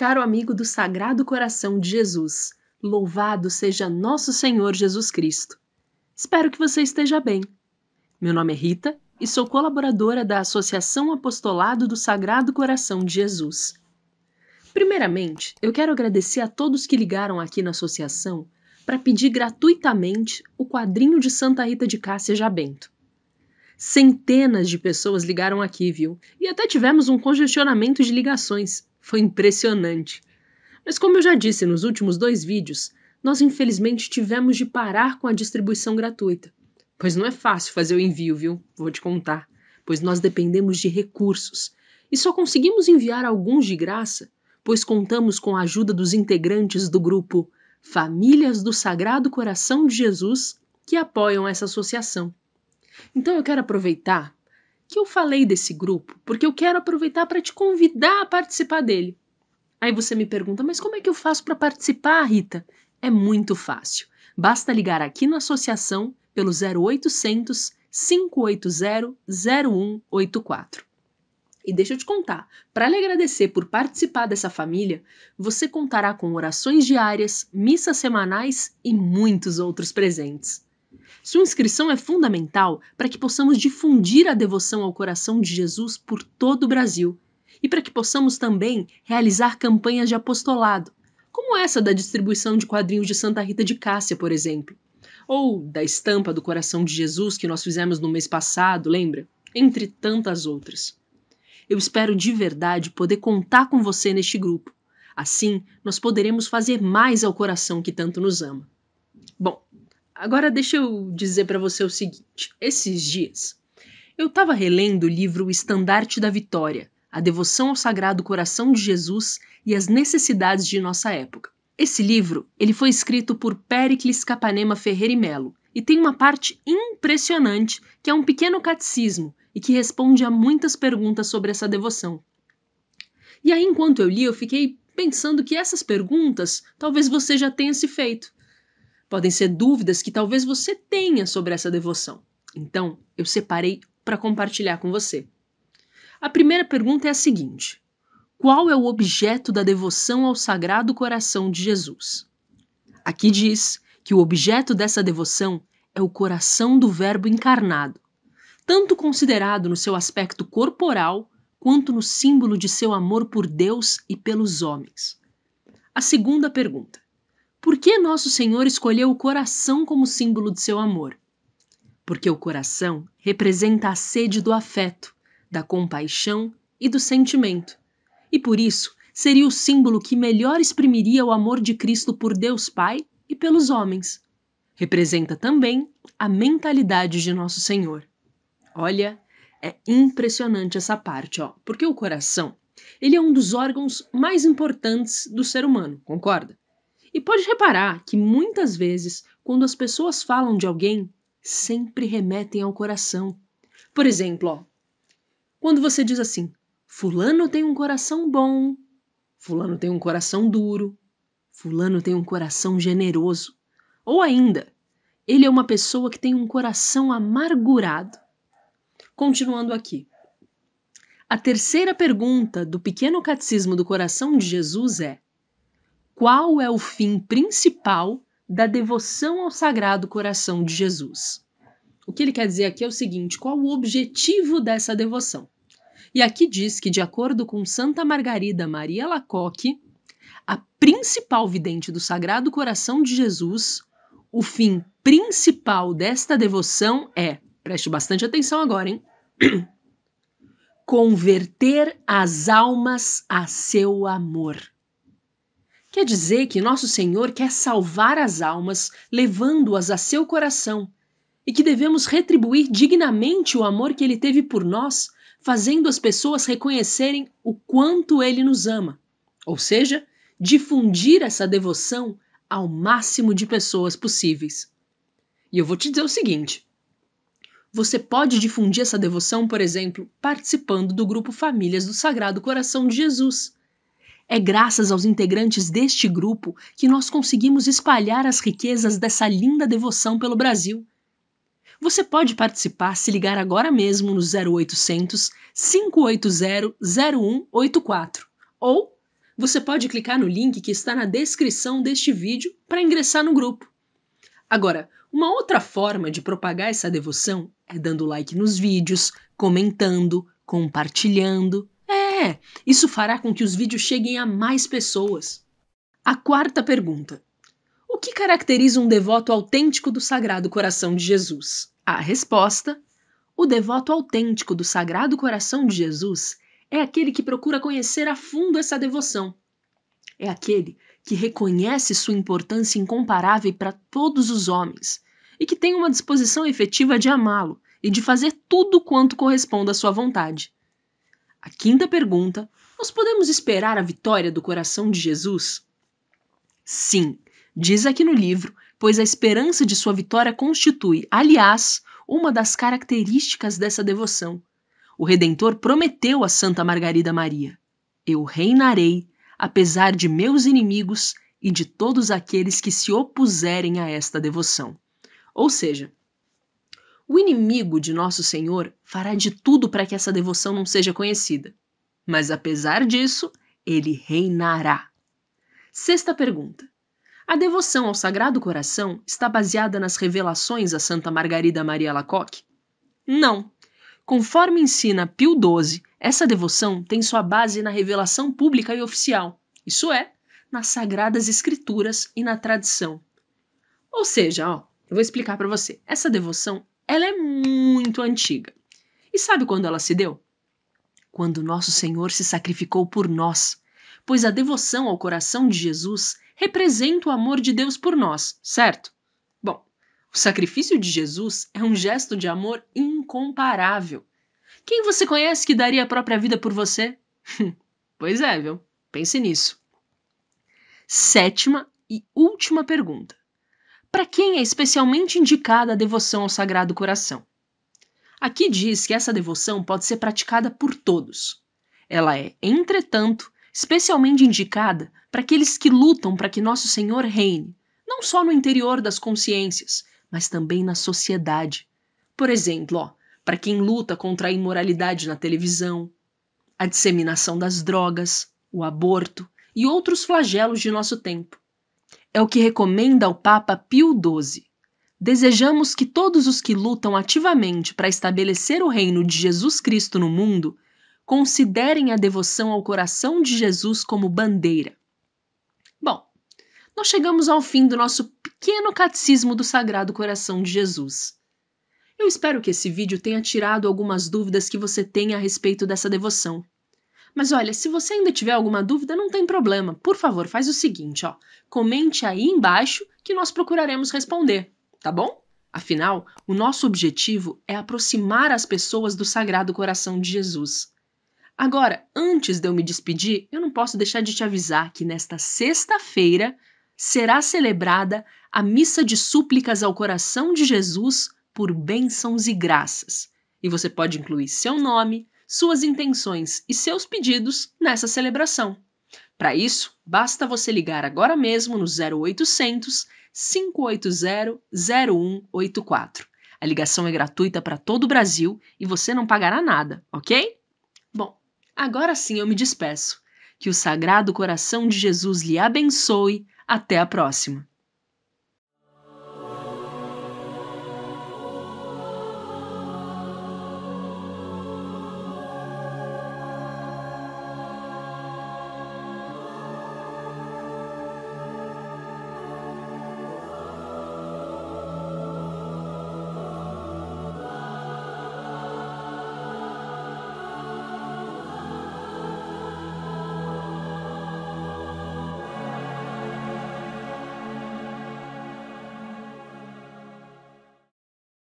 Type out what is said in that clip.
Caro amigo do Sagrado Coração de Jesus, louvado seja nosso Senhor Jesus Cristo. Espero que você esteja bem. Meu nome é Rita e sou colaboradora da Associação Apostolado do Sagrado Coração de Jesus. Primeiramente, eu quero agradecer a todos que ligaram aqui na associação para pedir gratuitamente o quadrinho de Santa Rita de Cássia Jabento. Centenas de pessoas ligaram aqui, viu? E até tivemos um congestionamento de ligações. Foi impressionante. Mas, como eu já disse nos últimos dois vídeos, nós infelizmente tivemos de parar com a distribuição gratuita. Pois não é fácil fazer o envio, viu? Vou te contar. Pois nós dependemos de recursos. E só conseguimos enviar alguns de graça, pois contamos com a ajuda dos integrantes do grupo Famílias do Sagrado Coração de Jesus que apoiam essa associação. Então eu quero aproveitar que eu falei desse grupo, porque eu quero aproveitar para te convidar a participar dele. Aí você me pergunta, mas como é que eu faço para participar, Rita? É muito fácil. Basta ligar aqui na associação pelo 0800 580 0184. E deixa eu te contar, para lhe agradecer por participar dessa família, você contará com orações diárias, missas semanais e muitos outros presentes. Sua inscrição é fundamental para que possamos difundir a devoção ao coração de Jesus por todo o Brasil e para que possamos também realizar campanhas de apostolado, como essa da distribuição de quadrinhos de Santa Rita de Cássia, por exemplo, ou da estampa do coração de Jesus que nós fizemos no mês passado, lembra? Entre tantas outras. Eu espero de verdade poder contar com você neste grupo. Assim, nós poderemos fazer mais ao coração que tanto nos ama. Agora deixa eu dizer para você o seguinte: esses dias eu estava relendo o livro Estandarte da Vitória, a devoção ao Sagrado Coração de Jesus e as necessidades de nossa época. Esse livro, ele foi escrito por Pericles Capanema Ferreira e Melo e tem uma parte impressionante que é um pequeno catecismo e que responde a muitas perguntas sobre essa devoção. E aí, enquanto eu li, eu fiquei pensando que essas perguntas talvez você já tenha se feito podem ser dúvidas que talvez você tenha sobre essa devoção. Então, eu separei para compartilhar com você. A primeira pergunta é a seguinte: Qual é o objeto da devoção ao Sagrado Coração de Jesus? Aqui diz que o objeto dessa devoção é o coração do Verbo encarnado, tanto considerado no seu aspecto corporal quanto no símbolo de seu amor por Deus e pelos homens. A segunda pergunta: por que Nosso Senhor escolheu o coração como símbolo de seu amor? Porque o coração representa a sede do afeto, da compaixão e do sentimento, e por isso seria o símbolo que melhor exprimiria o amor de Cristo por Deus Pai e pelos homens. Representa também a mentalidade de Nosso Senhor. Olha, é impressionante essa parte, ó, porque o coração, ele é um dos órgãos mais importantes do ser humano, concorda? E pode reparar que muitas vezes, quando as pessoas falam de alguém, sempre remetem ao coração. Por exemplo, ó, quando você diz assim: Fulano tem um coração bom, Fulano tem um coração duro, Fulano tem um coração generoso. Ou ainda, ele é uma pessoa que tem um coração amargurado. Continuando aqui. A terceira pergunta do pequeno catecismo do coração de Jesus é: qual é o fim principal da devoção ao Sagrado Coração de Jesus. O que ele quer dizer aqui é o seguinte: qual o objetivo dessa devoção? E aqui diz que, de acordo com Santa Margarida Maria Lacoque, a principal vidente do Sagrado Coração de Jesus, o fim principal desta devoção é, preste bastante atenção agora, hein? Converter as almas a seu amor. Quer dizer que Nosso Senhor quer salvar as almas, levando-as a seu coração, e que devemos retribuir dignamente o amor que ele teve por nós, fazendo as pessoas reconhecerem o quanto ele nos ama. Ou seja, difundir essa devoção ao máximo de pessoas possíveis. E eu vou te dizer o seguinte: você pode difundir essa devoção, por exemplo, participando do grupo Famílias do Sagrado Coração de Jesus. É graças aos integrantes deste grupo que nós conseguimos espalhar as riquezas dessa linda devoção pelo Brasil. Você pode participar se ligar agora mesmo no 0800 580 0184 ou você pode clicar no link que está na descrição deste vídeo para ingressar no grupo. Agora, uma outra forma de propagar essa devoção é dando like nos vídeos, comentando, compartilhando. É, isso fará com que os vídeos cheguem a mais pessoas. A quarta pergunta: O que caracteriza um devoto autêntico do Sagrado Coração de Jesus? A resposta: O devoto autêntico do Sagrado Coração de Jesus é aquele que procura conhecer a fundo essa devoção. É aquele que reconhece sua importância incomparável para todos os homens e que tem uma disposição efetiva de amá-lo e de fazer tudo quanto corresponda à sua vontade. A quinta pergunta: nós podemos esperar a vitória do coração de Jesus? Sim, diz aqui no livro, pois a esperança de sua vitória constitui, aliás, uma das características dessa devoção. O Redentor prometeu a Santa Margarida Maria: Eu reinarei, apesar de meus inimigos e de todos aqueles que se opuserem a esta devoção. Ou seja, o inimigo de Nosso Senhor fará de tudo para que essa devoção não seja conhecida. Mas apesar disso, ele reinará. Sexta pergunta. A devoção ao Sagrado Coração está baseada nas revelações a Santa Margarida Maria Lacoque? Não. Conforme ensina Pio XII, essa devoção tem sua base na revelação pública e oficial, isso é, nas Sagradas Escrituras e na tradição. Ou seja, ó, eu vou explicar para você, essa devoção ela é muito antiga. E sabe quando ela se deu? Quando nosso Senhor se sacrificou por nós, pois a devoção ao coração de Jesus representa o amor de Deus por nós, certo? Bom, o sacrifício de Jesus é um gesto de amor incomparável. Quem você conhece que daria a própria vida por você? pois é, viu? Pense nisso. Sétima e última pergunta para quem é especialmente indicada a devoção ao Sagrado Coração. Aqui diz que essa devoção pode ser praticada por todos. Ela é, entretanto, especialmente indicada para aqueles que lutam para que Nosso Senhor reine, não só no interior das consciências, mas também na sociedade. Por exemplo, ó, para quem luta contra a imoralidade na televisão, a disseminação das drogas, o aborto e outros flagelos de nosso tempo. É o que recomenda o Papa Pio XII. Desejamos que todos os que lutam ativamente para estabelecer o reino de Jesus Cristo no mundo considerem a devoção ao coração de Jesus como bandeira. Bom, nós chegamos ao fim do nosso pequeno catecismo do Sagrado Coração de Jesus. Eu espero que esse vídeo tenha tirado algumas dúvidas que você tem a respeito dessa devoção. Mas olha, se você ainda tiver alguma dúvida, não tem problema. Por favor, faz o seguinte, ó. Comente aí embaixo que nós procuraremos responder, tá bom? Afinal, o nosso objetivo é aproximar as pessoas do Sagrado Coração de Jesus. Agora, antes de eu me despedir, eu não posso deixar de te avisar que nesta sexta-feira será celebrada a missa de súplicas ao coração de Jesus por bênçãos e graças. E você pode incluir seu nome, suas intenções e seus pedidos nessa celebração. Para isso, basta você ligar agora mesmo no 0800 580 0184. A ligação é gratuita para todo o Brasil e você não pagará nada, ok? Bom, agora sim eu me despeço. Que o Sagrado Coração de Jesus lhe abençoe. Até a próxima!